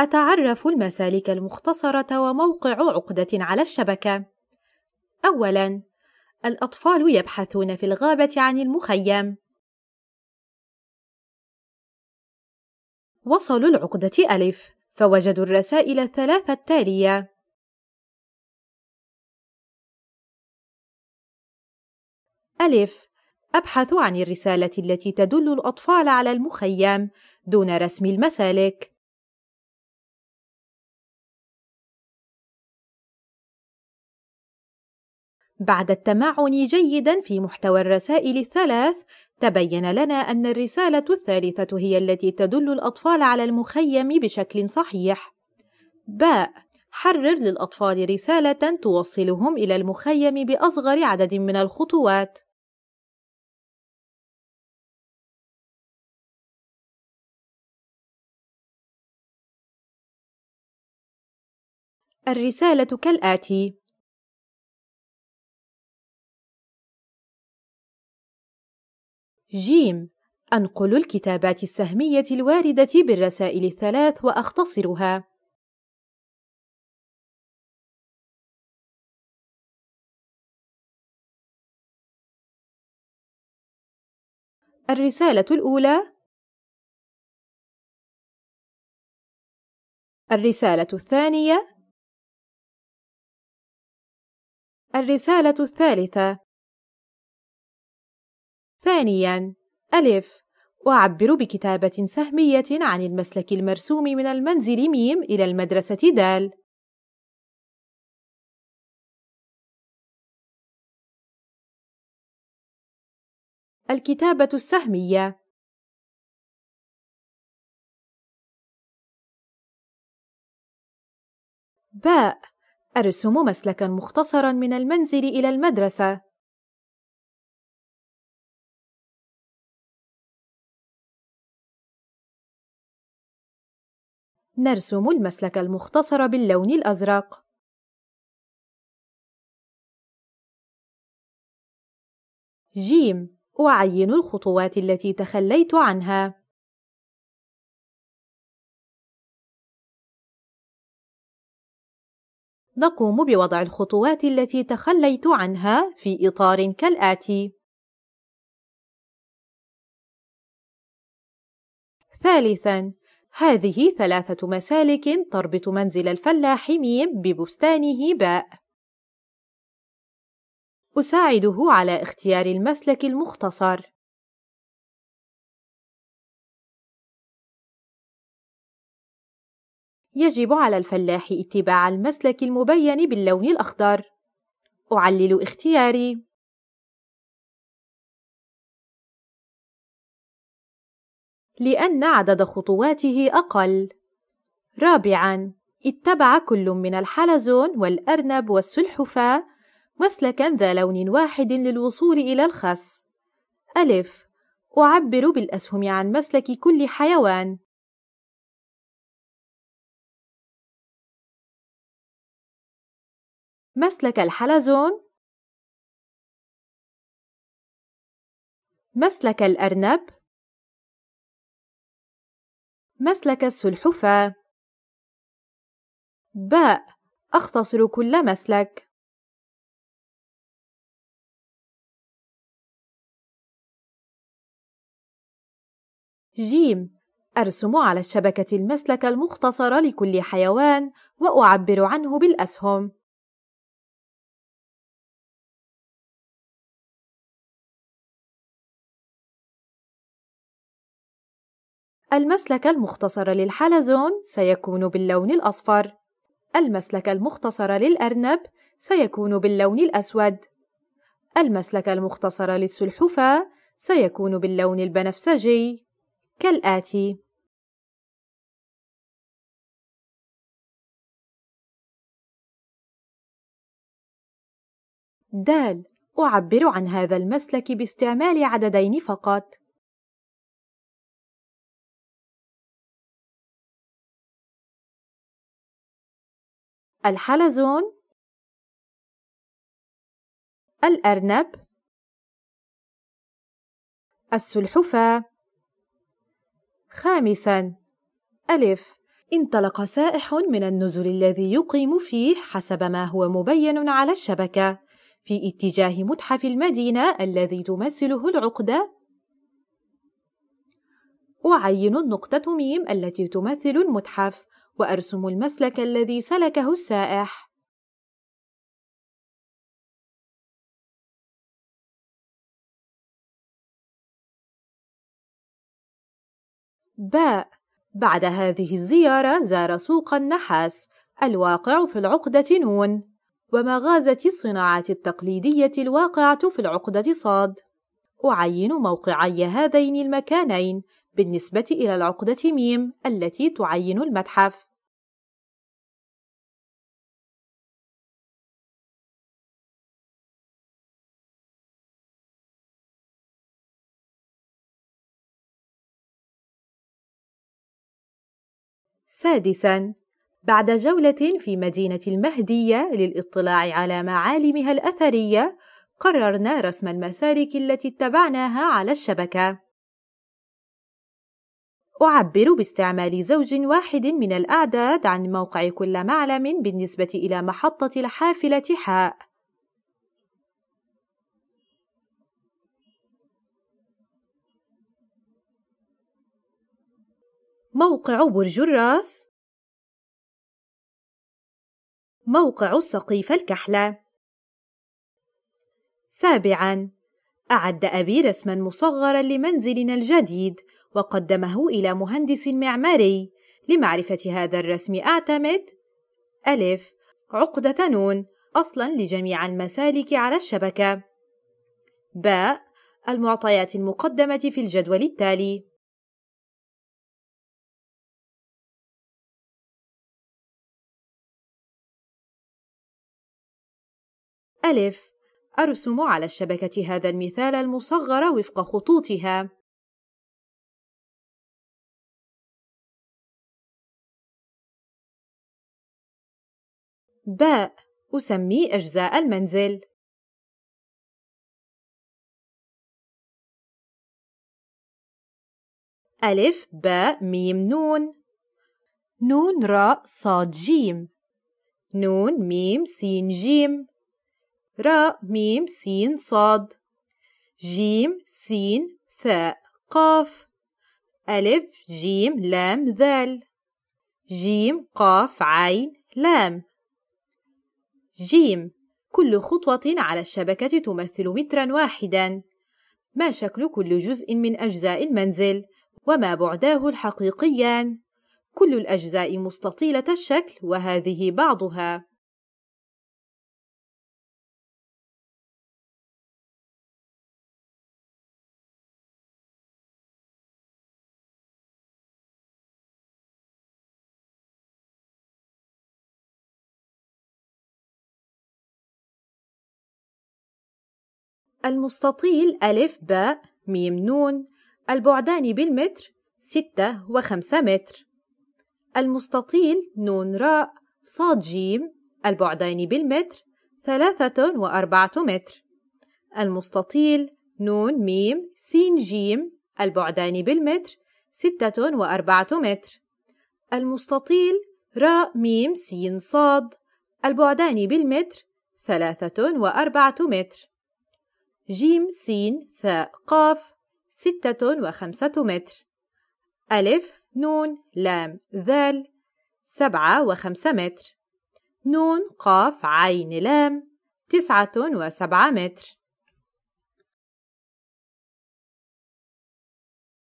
أتعرف المسالك المختصرة وموقع عقدة على الشبكة. أولاً: الأطفال يبحثون في الغابة عن المخيم. وصلوا العقدة ألف، فوجدوا الرسائل الثلاثة التالية: ألف: أبحث عن الرسالة التي تدل الأطفال على المخيم دون رسم المسالك. بعد التمعن جيدا في محتوى الرسائل الثلاث تبين لنا أن الرسالة الثالثة هي التي تدل الأطفال على المخيم بشكل صحيح باء حرر للأطفال رسالة توصلهم إلى المخيم بأصغر عدد من الخطوات الرسالة كالآتي جيم أنقل الكتابات السهمية الواردة بالرسائل الثلاث وأختصرها الرسالة الأولى الرسالة الثانية الرسالة الثالثة ثانياً ألف أعبر بكتابة سهمية عن المسلك المرسوم من المنزل ميم إلى المدرسة دال الكتابة السهمية باء أرسم مسلكا مختصرا من المنزل إلى المدرسة نرسم المسلك المختصر باللون الأزرق. ج. أعين الخطوات التي تخليت عنها. نقوم بوضع الخطوات التي تخليت عنها في إطار كالآتي: ثالثاً هذه ثلاثة مسالك تربط منزل الفلاح ميم ببستانه باء. أساعده على اختيار المسلك المختصر. يجب على الفلاح اتباع المسلك المبين باللون الأخضر. أعلل اختياري. لأن عدد خطواته أقل. رابعاً: اتبع كل من الحلزون والأرنب والسلحفاة مسلكًا ذا لون واحد للوصول إلى الخس. ألف: أعبر بالأسهم عن مسلك كل حيوان. مسلك الحلزون مسلك الأرنب مسلك السلحفاة باء أختصر كل مسلك جيم أرسم على الشبكة المسلك المختصر لكل حيوان وأعبر عنه بالأسهم المسلك المختصر للحلزون سيكون باللون الأصفر المسلك المختصر للأرنب سيكون باللون الأسود المسلك المختصر للسلحفاة سيكون باللون البنفسجي كالآتي د أعبر عن هذا المسلك باستعمال عددين فقط الحلزون الأرنب السلحفاة خامساً ألف انطلق سائح من النزل الذي يقيم فيه حسب ما هو مبين على الشبكة في اتجاه متحف المدينة الذي تمثله العقدة أعين النقطة ميم التي تمثل المتحف وأرسم المسلك الذي سلكه السائح باء بعد هذه الزيارة زار سوق النحاس الواقع في العقدة نون ومغازة الصناعات التقليدية الواقعة في العقدة صاد أعين موقعي هذين المكانين بالنسبة إلى العقدة ميم التي تعين المتحف سادساً بعد جولة في مدينة المهدية للاطلاع على معالمها الأثرية، قررنا رسم المسالك التي اتبعناها على الشبكة. أعبر باستعمال زوج واحد من الأعداد عن موقع كل معلم بالنسبة إلى محطة الحافلة حاء، موقع برج الراس موقع سقيف الكحلة سابعاً أعد أبي رسماً مصغراً لمنزلنا الجديد وقدمه إلى مهندس معماري لمعرفة هذا الرسم أعتمد ألف عقدة نون أصلاً لجميع المسالك على الشبكة باء المعطيات المقدمة في الجدول التالي ألف أرسم على الشبكة هذا المثال المصغر وفق خطوطها باء أسمي أجزاء المنزل ألف باء ميم نون نون راء صاد جيم نون ميم سين جيم راء ميم سين صاد جيم سين ثاء قاف ألف جيم لام ذال جيم قاف عين لام جيم كل خطوة على الشبكة تمثل مترا واحدا ما شكل كل جزء من أجزاء المنزل وما بعداه الحقيقيان كل الأجزاء مستطيلة الشكل وهذه بعضها المستطيل ألف باء ميم نون البعدان بالمتر ستة وخمسة متر المستطيل نون راء صاد جيم البعدان بالمتر ثلاثة وأربعة متر المستطيل نون ميم سين جيم البعدان بالمتر ستة وأربعة متر المستطيل راء ميم سين صاد البعدان بالمتر ثلاثة وأربعة متر جيم سين ثاء قاف ستة وخمسة متر ألف نون لام ذال سبعة وخمسة متر نون قاف عين لام تسعة وسبعة متر